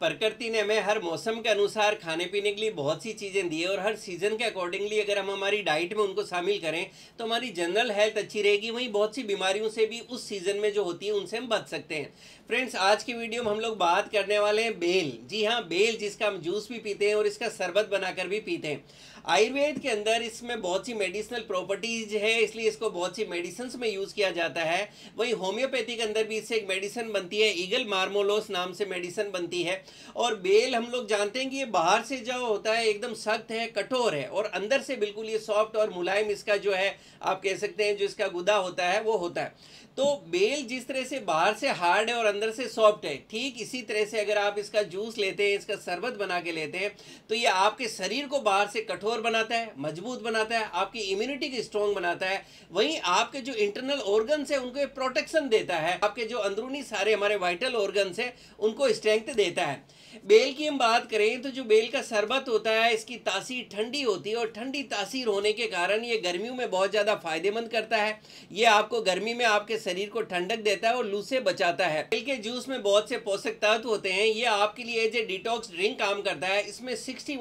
प्रकृति ने हमें हर मौसम के अनुसार खाने पीने के लिए बहुत सी चीज़ें दी है और हर सीज़न के अकॉर्डिंगली अगर हम हमारी डाइट में उनको शामिल करें तो हमारी जनरल हेल्थ अच्छी रहेगी वहीं बहुत सी बीमारियों से भी उस सीज़न में जो होती है उनसे हम बच सकते हैं फ्रेंड्स आज की वीडियो में हम लोग बात करने वाले हैं बेल जी हाँ बेल जिसका हम जूस भी पीते हैं और इसका शरबत बनाकर भी पीते हैं आयुर्वेद के अंदर इसमें बहुत सी मेडिसिनल प्रॉपर्टीज है इसलिए इसको बहुत सी मेडिसिन में यूज़ किया जाता है वहीं होम्योपैथी के अंदर भी इससे एक मेडिसिन बनती है ईगल मार्मोलोस नाम से मेडिसिन बनती है और बेल हम लोग जानते हैं कि ये बाहर से जो होता है एकदम सख्त है कठोर है और अंदर से बिल्कुल ये सॉफ्ट और मुलायम इसका जो है आप कह सकते हैं जो इसका गुदा होता है वो होता है तो बेल जिस तरह से बाहर से हार्ड है और अंदर से सॉफ्ट है ठीक इसी तरह से अगर आप इसका जूस लेते हैं इसका शरबत बना के लेते हैं तो ये आपके शरीर को बाहर से कठोर बनाता है मजबूत बनाता है आपकी इम्यूनिटी को स्ट्रॉन्ग बनाता है वहीं आपके जो इंटरनल ऑर्गन्स है उनको प्रोटेक्शन देता है आपके जो अंदरूनी सारे हमारे वाइटल ऑर्गन्स है उनको स्ट्रेंथ देता है बेल की हम बात करें तो जो बेल का शरबत होता है इसकी तासीर ठंडी होती है और ठंडी तासीर होने के कारण ये गर्मियों में बहुत ज़्यादा फायदेमंद करता है ये आपको गर्मी में आपके शरीर को ठंडक देता है और लू से बचाता है बेल के जूस में बहुत से पोषक तत्व होते हैं ये आपके लिए एज ए डिटॉक्स ड्रिंक काम करता है इसमें सिक्सटी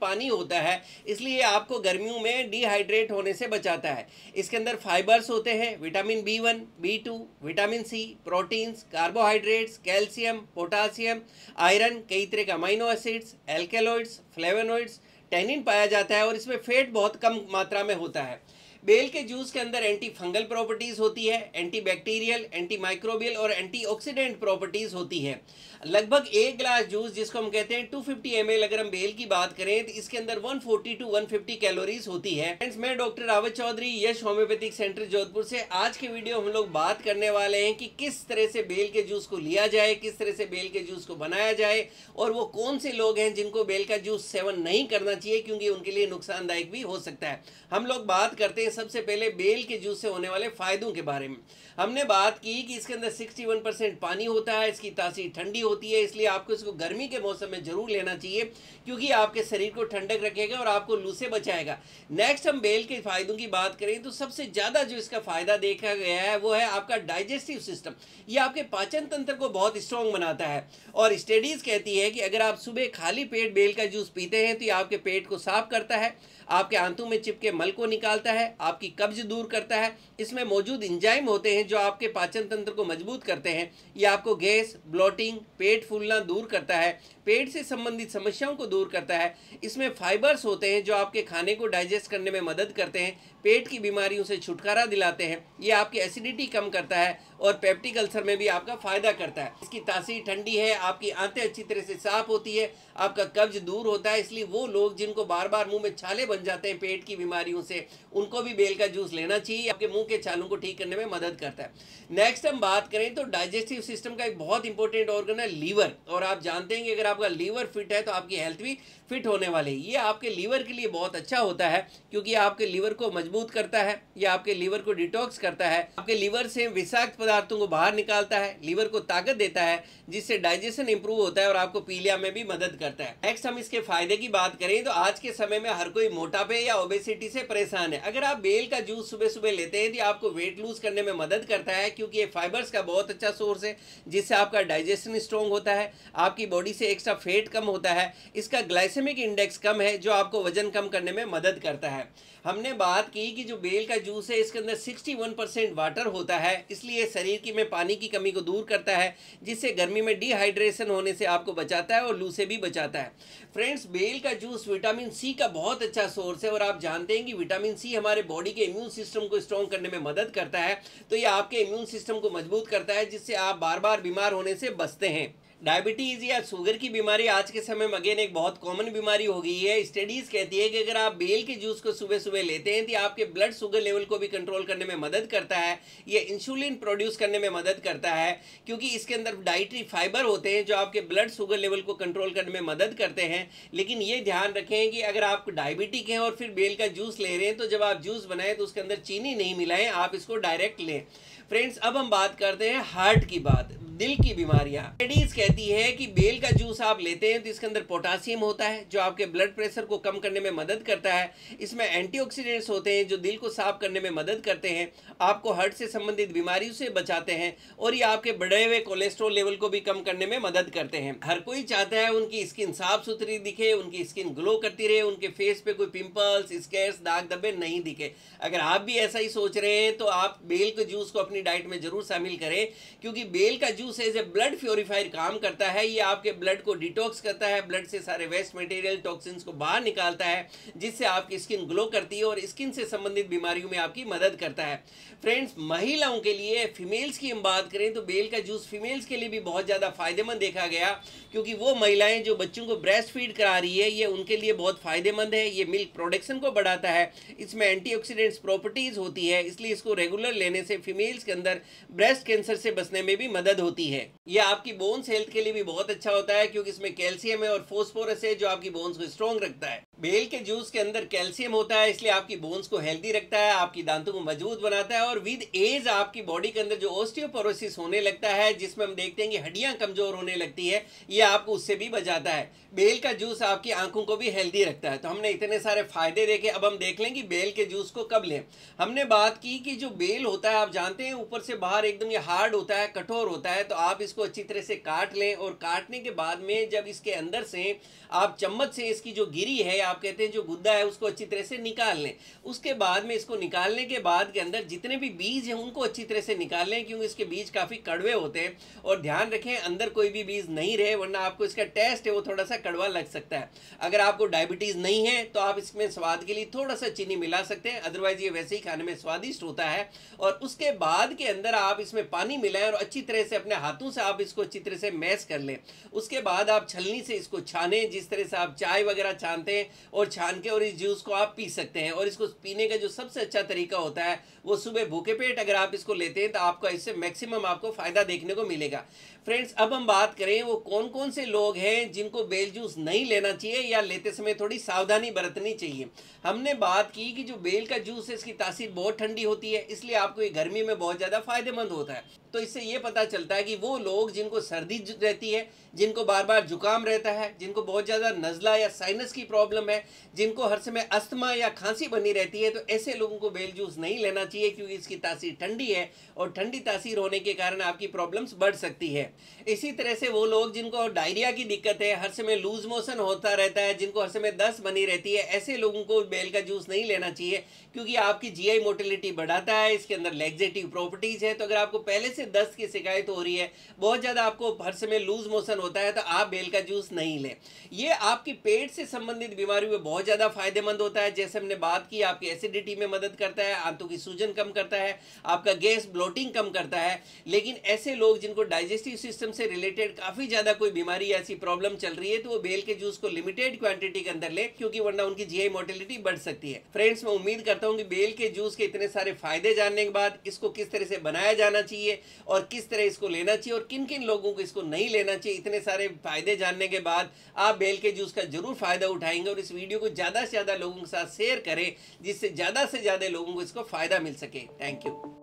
पानी होता है इसलिए आपको गर्मियों में डिहाइड्रेट होने से बचाता है इसके अंदर फाइबर्स होते हैं vitamin B one B two vitamin C proteins carbohydrates calcium potassium iron कई तरह के amino acids alkaloids flavonoids tannin पाया जाता है और इसमें फेट बहुत कम मात्रा में होता है बेल के जूस के अंदर एंटी फंगल प्रॉपर्टीज होती है एंटी बैक्टीरियल एंटी माइक्रोबियल और एंटी ऑक्सीडेंट प्रॉपर्टीज होती है लगभग एक ग्लास जूस जिसको हम कहते हैं 250 फिफ्टी अगर हम बेल की बात करें तो इसके अंदर 140 टू 150 कैलोरीज होती है फ्रेंड्स मैं doctor Rawat Chaudhary Yash homoeopathic centre Jodhpur से आज के वीडियो हम लोग बात करने वाले हैं कि किस तरह से बेल के जूस को लिया जाए किस तरह से बेल के जूस को बनाया जाए और वो कौन से लोग हैं जिनको बेल का जूस सेवन नहीं करना चाहिए क्योंकि उनके लिए नुकसानदायक भी हो सकता है हम लोग बात करते हैं चलिए सबसे पहले बेल के जूस से होने वाले फ़ायदों के बारे में हमने बात की कि इसके अंदर 61 परसेंट पानी होता है इसकी तासीर ठंडी होती है इसलिए आपको इसको गर्मी के मौसम में ज़रूर लेना चाहिए क्योंकि आपके शरीर को ठंडक रखेगा और आपको लू से बचाएगा नेक्स्ट हम बेल के फ़ायदों की बात करें तो सबसे ज़्यादा जो इसका फ़ायदा देखा गया है वो है आपका डाइजेस्टिव सिस्टम ये आपके पाचन तंत्र को बहुत स्ट्रॉन्ग बनाता है और स्टडीज़ कहती है कि अगर आप सुबह खाली पेट बेल का जूस पीते हैं तो ये आपके पेट को साफ करता है आपके आंतों में चिपके मल को निकालता है आपकी कब्ज दूर करता है इसमें मौजूद इंजाइम होते हैं जो आपके पाचन तंत्र को मजबूत करते हैं ये आपको गैस ब्लॉटिंग पेट फूलना दूर करता है पेट से संबंधित समस्याओं को दूर करता है इसमें फाइबर्स होते हैं जो आपके खाने को डाइजेस्ट करने में मदद करते हैं पेट की बीमारियों से छुटकारा दिलाते हैं ये आपकी एसिडिटी कम करता है और पेप्टिक अल्सर में भी आपका फ़ायदा करता है इसकी तासीर ठंडी है आपकी आंतें अच्छी तरह से साफ होती है आपका कब्ज दूर होता है इसलिए वो लोग जिनको बार बार मुंह में छाले बन जाते हैं पेट की बीमारियों से उनको भी बेल का जूस लेना चाहिए आपके मुंह के छालों को ठीक करने में मदद करता है नेक्स्ट हम बात करें तो डाइजेस्टिव सिस्टम का एक बहुत इंपॉर्टेंट ऑर्गन है लीवर और आप जानते हैं कि अगर आप आपका लीवर फिट है तो आपकी हेल्थ भी फिट होने वाली है ये आपके लीवर के लिए बहुत अच्छा होता है क्योंकि आपके लीवर को मजबूत करता है ये आपके लीवर को डिटॉक्स करता है आपके लीवर से विषाक्त पदार्थों को बाहर निकालता है लीवर को ताकत देता है जिससे डाइजेशन इंप्रूव होता है और आपको पीलिया में भी मदद करता है नेक्स्ट हम इसके फायदे की बात करें तो आज के समय में हर कोई मोटापे या ओबेसिटी से परेशान है अगर आप बेल का जूस सुबह सुबह लेते हैं तो आपको वेट लूज करने में मदद करता है क्योंकि ये फाइबर्स का बहुत अच्छा सोर्स है जिससे आपका डाइजेशन स्ट्रॉन्ग होता है आपकी बॉडी से एक इंडेक्स ऑफ फेट कम होता है इसका ग्लाइसेमिक इंडेक्स कम है जो आपको वजन कम करने में मदद करता है हमने बात की कि जो बेल का जूस है इसके अंदर 61 परसेंट वाटर होता है इसलिए शरीर की में पानी की कमी को दूर करता है जिससे गर्मी में डिहाइड्रेशन होने से आपको बचाता है और लू से भी बचाता है फ्रेंड्स बेल का जूस विटामिन सी का बहुत अच्छा सोर्स है और आप जानते हैं कि विटामिन सी हमारे बॉडी के इम्यून सिस्टम को स्ट्रॉन्ग करने में मदद करता है तो ये आपके इम्यून सिस्टम को मजबूत करता है जिससे आप बार बार बीमार होने से बचते हैं डायबिटीज़ या शुगर की बीमारी आज के समय में अगेन एक बहुत कॉमन बीमारी हो गई है स्टडीज़ कहती है कि अगर आप बेल के जूस को सुबह सुबह लेते हैं तो आपके ब्लड शुगर लेवल को भी कंट्रोल करने में मदद करता है ये इंसुलिन प्रोड्यूस करने में मदद करता है क्योंकि इसके अंदर डाइट्री फाइबर होते हैं जो आपके ब्लड शुगर लेवल को कंट्रोल करने में मदद करते हैं लेकिन ये ध्यान रखें कि अगर आप डायबिटिक हैं और फिर बेल का जूस ले रहे हैं तो जब आप जूस बनाएं तो उसके अंदर चीनी नहीं मिलाएं आप इसको डायरेक्ट लें फ्रेंड्स अब हम बात करते हैं हार्ट की बात दिल की बीमारियां कहती है कि बेल का जूस आप लेते हैं तो इसके अंदर पोटासियम होता है जो आपके ब्लड प्रेशर को कम करने में मदद करता है इसमें एंटीऑक्सीडेंट्स होते हैं जो दिल को साफ करने में मदद करते हैं आपको हार्ट से संबंधित बीमारियों से बचाते हैं और ये आपके बढ़े हुए कोलेस्ट्रोल लेवल को भी कम करने में मदद करते हैं हर कोई चाहता है उनकी स्किन साफ सुथरी दिखे उनकी स्किन ग्लो करती रहे उनके फेस पे कोई पिंपल्स स्केर्स दाग धब्बे नहीं दिखे अगर आप भी ऐसा ही सोच रहे हैं तो आप बेल के जूस को अपनी अपनी डाइट में ज़रूर शामिल करें क्योंकि बेल का juice as a blood purifier काम करता है ये आपके ब्लड को डिटॉक्स करता है ब्लड से सारे वेस्ट मटेरियल टॉक्सिन्स को बाहर निकालता है जिससे आपकी स्किन ग्लो करती है और स्किन से संबंधित बीमारियों में आपकी मदद करता है फ्रेंड्स महिलाओं के लिए फीमेल्स की हम बात करें तो बेल का जूस फीमेल्स के लिए भी बहुत ज़्यादा फायदेमंद देखा गया क्योंकि वो महिलाएं जो बच्चों को ब्रेस्ट फीड करा रही है ये उनके लिए बहुत फायदेमंद है ये मिल्क प्रोडक्शन को बढ़ाता है इसमें एंटीऑक्सीडेंट्स प्रॉपर्टीज़ होती है इसलिए इसको रेगुलर लेने से फीमेल्स के अंदर ब्रेस्ट कैंसर से बचने में भी मदद होती है यह आपकी बोन्स हेल्थ के लिए भी बहुत अच्छा होता है क्योंकि इसमें कैल्शियम है और फोस्फोरस है जो आपकी बोन्स को स्ट्रॉन्ग रखता है बेल के जूस के अंदर कैल्शियम होता है इसलिए आपकी बोन्स को हेल्दी रखता है आपकी दांतों को मजबूत बनाता है और विद एज आपकी बॉडी के अंदर जो ओस्टियोपोरोसिस होने लगता है जिसमें हम देखते हैं कि हड्डियां कमजोर होने लगती है यह आपको उससे भी बचाता है बेल का जूस आपकी आंखों को भी हेल्दी रखता है तो हमने इतने सारे फायदे देखे अब हम देख लें कि बेल के जूस को कब लें हमने बात की कि जो बेल होता है आप जानते हैं ये ऊपर से बाहर एकदम ये हार्ड होता है कठोर होता है तो आप इसको अच्छी तरह से काट लें और काटने के बाद में जब इसके अंदर से आप चम्मच से इसकी जो गिरी है आप कहते हैं जो गुद्दा है उसको अच्छी तरह से निकाल लें उसके बाद में इसको निकालने के बाद के अंदर जितने भी बीज हैं उनको अच्छी तरह से निकाल लें क्योंकि इसके बीज काफ़ी कड़वे होते हैं और ध्यान रखें अंदर कोई भी बीज नहीं रहे वरना आपको इसका टेस्ट है वो थोड़ा सा कड़वा लग सकता है अगर आपको डायबिटीज़ नहीं है तो आप इसमें स्वाद के लिए थोड़ा सा चीनी मिला सकते हैं अदरवाइज़ ये वैसे ही खाने में स्वादिष्ट होता है और उसके बाद बाद के अंदर आप इसमें पानी मिलाएं और अच्छी तरह से अपने हाथों से आप इसको अच्छी तरह से मैश कर लें उसके बाद आप छलनी से इसको छाने जिस तरह से आप चाय वगैरह छानते हैं और छान के और इस जूस को आप पी सकते हैं और इसको पीने का जो सबसे अच्छा तरीका होता है वो सुबह भूखे पेट अगर आप इसको लेते हैं तो आपको इससे मैक्सिमम आपको फ़ायदा देखने को मिलेगा फ्रेंड्स अब हम बात करें वो कौन कौन से लोग हैं जिनको बेल जूस नहीं लेना चाहिए या लेते समय थोड़ी सावधानी बरतनी चाहिए हमने बात की कि जो बेल का जूस है इसकी तासीर बहुत ठंडी होती है इसलिए आपको ये गर्मी में बहुत बहुत ज़्यादा फायदेमंद होता है तो इससे ये पता चलता है कि वो लोग जिनको सर्दी रहती है जिनको बार बार जुकाम रहता है जिनको बहुत ज़्यादा नज़ला या साइनस की प्रॉब्लम है जिनको हर समय अस्थमा या खांसी बनी रहती है तो ऐसे लोगों को बेल जूस नहीं लेना चाहिए क्योंकि इसकी तासीर ठंडी है और ठंडी तासीर होने के कारण आपकी प्रॉब्लम्स बढ़ सकती है इसी तरह से वो लोग जिनको डायरिया की दिक्कत है हर समय लूज मोशन होता रहता है जिनको हर समय दस बनी रहती है ऐसे लोगों को बेल का जूस नहीं लेना चाहिए क्योंकि आपकी जी आई बढ़ाता है इसके अंदर लेग्जेटिव प्रॉपर्टीज़ है तो अगर आपको पहले से दस्त की शिकायत हो रही है बहुत ज़्यादा आपको फर्श में लूज मोशन होता है तो आप बेल का जूस नहीं लें ये आपकी पेट से संबंधित बीमारियों में बहुत ज़्यादा फायदेमंद होता है जैसे हमने बात की आपकी एसिडिटी में मदद करता है आंतों की सूजन कम करता है आपका गैस ब्लोटिंग कम करता है लेकिन ऐसे लोग जिनको डाइजेस्टिव सिस्टम से रिलेटेड काफ़ी ज़्यादा कोई बीमारी ऐसी प्रॉब्लम चल रही है तो वो बेल के जूस को लिमिटेड क्वांटिटी के अंदर ले क्योंकि वरना उनकी जीआई मोर्टिलिटी बढ़ सकती है फ्रेंड्स मैं उम्मीद करता हूँ कि बेल के जूस के इतने सारे फायदे जानने के बाद इसको किस तरह से बनाया जाना चाहिए और किस तरह इसको लेना चाहिए और किन किन लोगों को इसको नहीं लेना चाहिए इतने सारे फ़ायदे जानने के बाद आप बेल के जूस का ज़रूर फ़ायदा उठाएंगे और इस वीडियो को ज़्यादा से ज़्यादा लोगों के साथ शेयर करें जिससे ज़्यादा से ज़्यादा लोगों को इसको फ़ायदा मिल सके थैंक यू